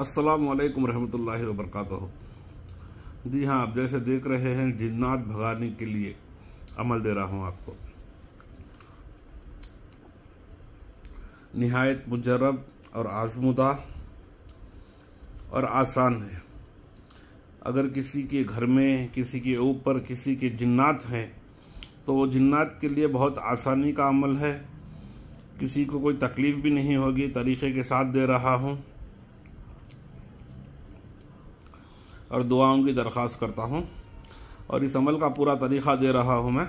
अस्सलाम वालेकुम रहमतुल्लाहि व बरकातहू जी हाँ आप जैसे देख रहे हैं जिन्नात भगाने के लिए अमल दे रहा हूँ आपको नहायत मुजरब और आजमुदा और आसान है अगर किसी के घर में किसी के ऊपर किसी के जिन्नात हैं तो वो जिन्नात के लिए बहुत आसानी का अमल है किसी को कोई तकलीफ़ भी नहीं होगी तरीक़े के साथ दे रहा हूँ और दुआओं की दरख्वास्त करता हूँ और इस अमल का पूरा तरीक़ा दे रहा हूँ मैं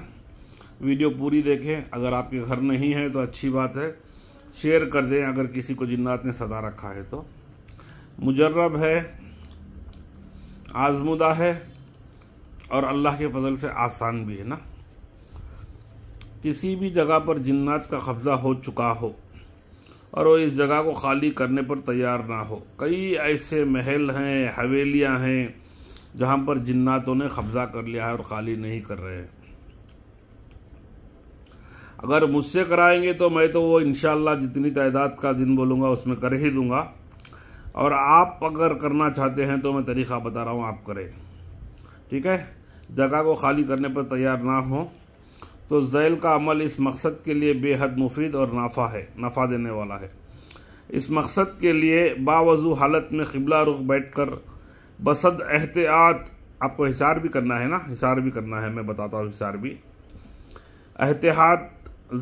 वीडियो पूरी देखें अगर आपके घर नहीं है तो अच्छी बात है शेयर कर दें अगर किसी को जिन्नात ने सदा रखा है तो मुजर्रब है आजमुदा है और अल्लाह के फजल से आसान भी है ना किसी भी जगह पर जिन्नात का कब्ज़ा हो चुका हो और वो इस जगह को खाली करने पर तैयार ना हो कई ऐसे महल हैं हवेलियां हैं जहां पर जिन्नातों ने कब्ज़ा कर लिया है और खाली नहीं कर रहे हैं अगर मुझसे कराएंगे तो मैं तो वो इन जितनी तादाद का दिन बोलूँगा उसमें कर ही दूँगा और आप अगर करना चाहते हैं तो मैं तरीक़ा बता रहा हूँ आप करें ठीक है जगह को खाली करने पर तैयार ना हो तो जैल का अमल इस मकसद के लिए बेहद मुफीद और नाफा है नफ़ा देने वाला है इस मकसद के लिए बावजू हालत में खिबला रुख बैठ कर बसद एहतियात आपको हिसार भी करना है ना हिसार भी करना है मैं बताता हूँ हिसार भी एहतियात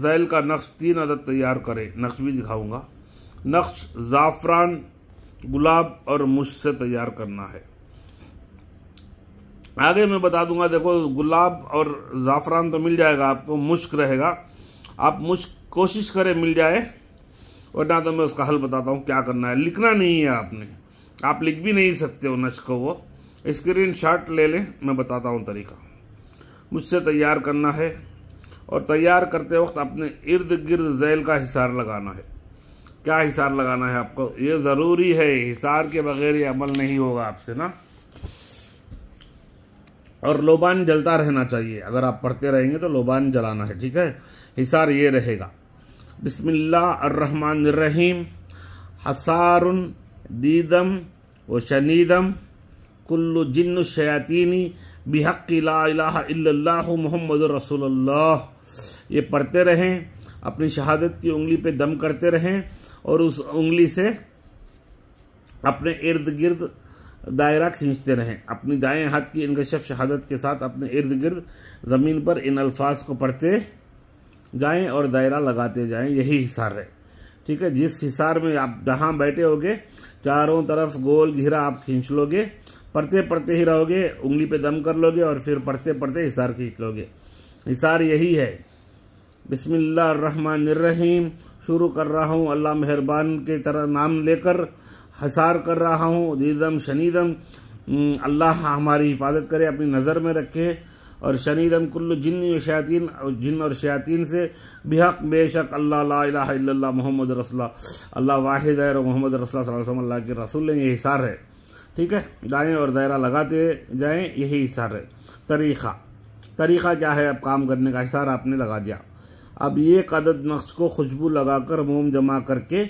जैल का नक्श तीन अदद तैयार करें नक्श भी दिखाऊँगा नक्श ज़ाफ़रान गुलाब और मुश से तैयार करना है आगे मैं बता दूंगा देखो गुलाब और ज़ाफ़रान तो मिल जाएगा आपको मुश्क रहेगा आप मुश्क कोशिश करें मिल जाए और ना तो मैं उसका हल बताता हूँ क्या करना है लिखना नहीं है आपने आप लिख भी नहीं सकते हो नश्क को वो स्क्रीन शॉट ले लें मैं बताता हूँ तरीका मुझसे तैयार करना है और तैयार करते वक्त अपने इर्द गिर्द जैल का हिसार लगाना है क्या हिसार लगाना है आपको ये ज़रूरी है हिसार के बगैर ये अमल नहीं होगा आपसे ना और लोबान जलता रहना चाहिए अगर आप पढ़ते रहेंगे तो लोबान जलाना है ठीक है हिसार ये रहेगा बिस्मिल्लाहमानरहीम हसार दीदम व शनीदम कुल्लु जिन्न शयातीनी बिहक मोहम्मद रसूलुल्लाह ये पढ़ते रहें अपनी शहादत की उंगली पे दम करते रहें और उस उंगली से अपने इर्द गिर्द दायरा खींचते रहें अपनी दाएं हाथ की इनकशफ शहादत के साथ अपने इर्द गिर्द ज़मीन पर इन अल्फाज को पढ़ते जाएं और दायरा लगाते जाएं यही हिसार है ठीक है जिस हिसार में आप जहाँ बैठे होगे चारों तरफ गोल घिरा आप खींच लोगे पढ़ते पढ़ते ही रहोगे उंगली पे दम कर लोगे और फिर पढ़ते पढ़ते हिसार खींच लोगे हिसार यही है रहीम शुरू कर रहा हूँ अल्लाह मेहरबान के तरह नाम लेकर हसार कर रहा हूँ दीदम शनीदम अल्लाह हमारी हिफाजत करे अपनी नज़र में रखे और शनिदम कुल्लु जिन शयातीन जिन और शयातीन से बेहक बेशक अल्लाह ला मोहम्मद रसोल्ला अल्लाह वाहिद है और मोहम्मद रसोल्ला के रसूल ये हिसार है ठीक है दाएँ और दायरा लगाते जाएँ यही हिसार है तरीक़ा तरीक़ा क्या है अब काम करने का हिसार आपने लगा दिया अब ये एक अदद नक्श को खुशबू लगाकर मोम जमा करके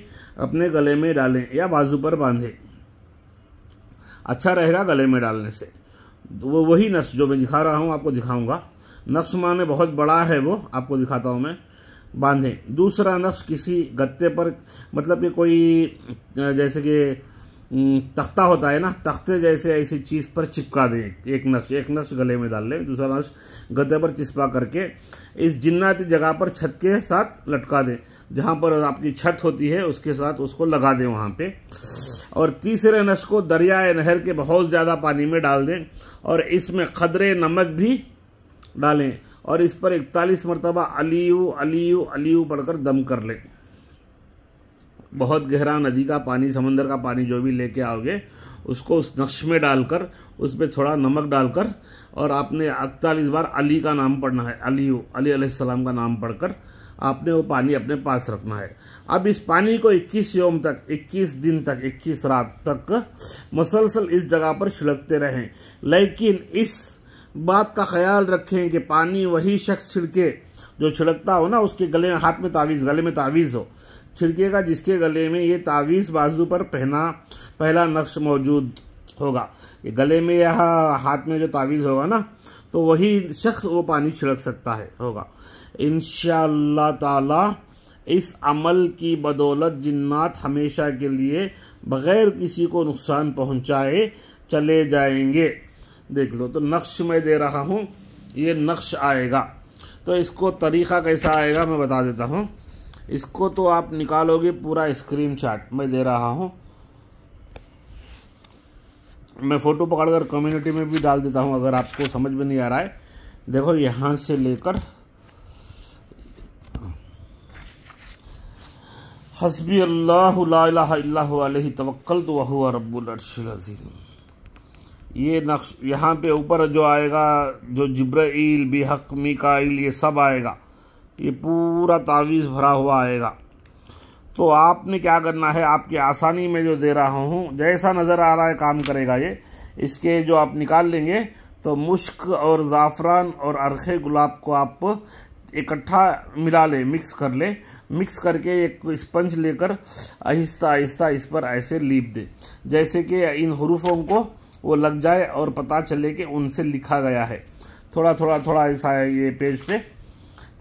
अपने गले में डालें या बाजू पर बांधें अच्छा रहेगा गले में डालने से वो वही नक्श जो मैं दिखा रहा हूँ आपको दिखाऊंगा नक्श माने बहुत बड़ा है वो आपको दिखाता हूँ मैं बांधें दूसरा नक्श किसी गत्ते पर मतलब कि कोई जैसे कि हम्म, तख्ता होता है ना तख्ते जैसे ऐसी चीज़ पर चिपका दें एक नक्श एक नक्श गले में डाल लें दूसरा नक्श गद्दे पर चिपका करके इस जिन्नाती जगह पर छत के साथ लटका दें जहाँ पर आपकी छत होती है उसके साथ उसको लगा दें वहाँ पे और तीसरे नक्श को दरिया या नहर के बहुत ज़्यादा पानी में डाल दें और इसमें खदरे नमक भी डालें और इस पर इकतालीस मरतबा अलीयू अलीयू अलीयू पढ़कर दम कर लें बहुत गहरा नदी का पानी समंदर का पानी जो भी लेके आओगे उसको उस नक्श में डालकर उस पर थोड़ा नमक डालकर और आपने अड़तालीस बार अली का नाम पढ़ना है अली अली अलैहिस्सलाम का नाम पढ़कर आपने वो पानी अपने पास रखना है अब इस पानी को 21 योम तक 21 दिन तक 21 रात तक मसलसल इस जगह पर छिड़कते रहें लेकिन इस बात का ख्याल रखें कि पानी वही शख्स छिड़के जो छिड़कता हो ना उसके गले में हाथ में तावीज़ गले में तावीज़ हो का जिसके गले में ये तावीज़ बाजू पर पहना पहला नक्श मौजूद होगा ये गले में यह हाथ में जो तावीज़ होगा ना तो वही शख्स वो पानी छिड़क सकता है होगा इन ताला इस अमल की बदौलत जिन्नात हमेशा के लिए बग़ैर किसी को नुकसान पहुंचाए चले जाएंगे देख लो तो नक्श मैं दे रहा हूँ ये नक्श आएगा तो इसको तरीक़ा कैसा आएगा मैं बता देता हूँ इसको तो आप निकालोगे पूरा स्क्रीन शॉट मैं दे रहा हूँ मैं फ़ोटो पकड़कर कम्युनिटी में भी डाल देता हूँ अगर आपको समझ में नहीं आ रहा है देखो यहाँ से लेकर हसबी अल्लाह तवक्ल तो वह रबुलरशीम ये नक्श यहाँ पे ऊपर जो आएगा जो जब्राइल बेहक का ये सब आएगा ये पूरा तावीज़ भरा हुआ आएगा तो आपने क्या करना है आपकी आसानी में जो दे रहा हूँ जैसा नज़र आ रहा है काम करेगा ये इसके जो आप निकाल लेंगे तो मुश्क और ज़ाफ़रान और अरखे गुलाब को आप इकट्ठा मिला ले मिक्स कर ले मिक्स करके एक स्पंज लेकर आहिस्ता आहिस्ता इस पर ऐसे लीप दे जैसे कि इन हरूफों को वो लग जाए और पता चले कि उनसे लिखा गया है थोड़ा थोड़ा थोड़ा ऐसा ये पेज पे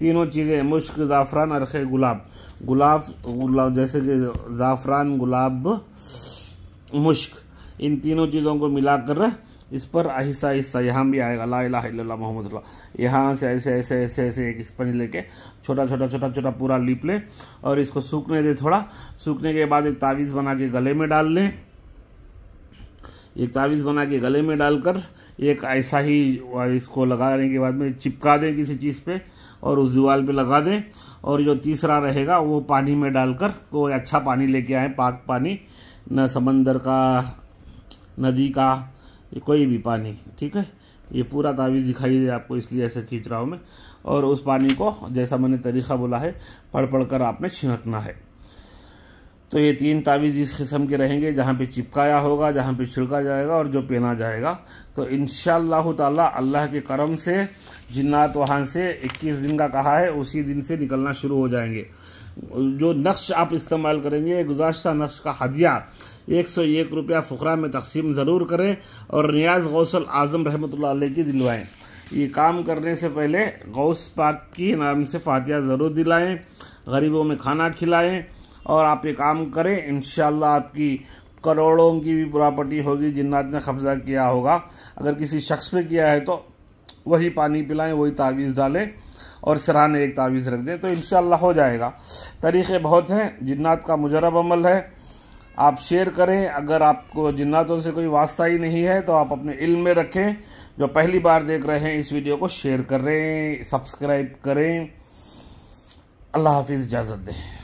तीनों चीज़ें मुश्क ज़ाफ़रान अरख गुलाब गुलाब गुलाब जैसे कि ज़ाफ़रान गुलाब मुश्क इन तीनों चीज़ों को मिलाकर इस पर आहिस्ता आहिस्ता यहाँ भी आएगा ला इला मोहम्मद यहाँ से ऐसे ऐसे ऐसे ऐसे एक स्पंज लेके छोटा छोटा छोटा छोटा पूरा लिप लें और इसको सूखने दे थोड़ा सूखने के बाद एक तावीज़ बना के गले में डाल लें एक तावीज़ बना के गले में डालकर एक ऐसा ही इसको लगाने के बाद में चिपका दें किसी चीज़ पर और उस दीवाल पे लगा दें और जो तीसरा रहेगा वो पानी में डालकर कोई अच्छा पानी लेके आए पाक पानी न समंदर का नदी का कोई भी पानी ठीक है ये पूरा तावीज़ दिखाई दे आपको इसलिए ऐसे खींच रहा हूँ मैं और उस पानी को जैसा मैंने तरीक़ा बोला है पढ़ पढ़ कर आपने छिड़कना है तो ये तीन तावीज़ इस किस्म के रहेंगे जहाँ पे चिपकाया होगा जहाँ पे छिड़का जाएगा और जो पहना जाएगा तो इन ताला अल्लाह के करम से जिन्नात वहाँ से 21 दिन का कहा है उसी दिन से निकलना शुरू हो जाएंगे जो नक्श आप इस्तेमाल करेंगे गुजाशत नक्श का हदिया एक सौ एक रुपया फ़ुकरा में तकसीम ज़रूर करें और रियाज़ गौसल आज़म रहमत की दिलवाएँ ये काम करने से पहले गौस पाक के नाम से फातिया ज़रूर दिलाएँ गरीबों में खाना खिलाएँ और आप ये काम करें इन आपकी करोड़ों की भी प्रॉपर्टी होगी जिन्नात ने कब्जा किया होगा अगर किसी शख्स पे किया है तो वही पानी पिलाएं वही तावीज़ डालें और सराहने एक तावीज़ रख दें तो इन हो जाएगा तरीक़े बहुत हैं जिन्नात का मुजरब अमल है आप शेयर करें अगर आपको जिन्नातों से कोई वास्ता ही नहीं है तो आप अपने इल्म में रखें जो पहली बार देख रहे हैं इस वीडियो को शेयर करें सब्सक्राइब करें अल्लाह हाफिज़ इजाज़त दें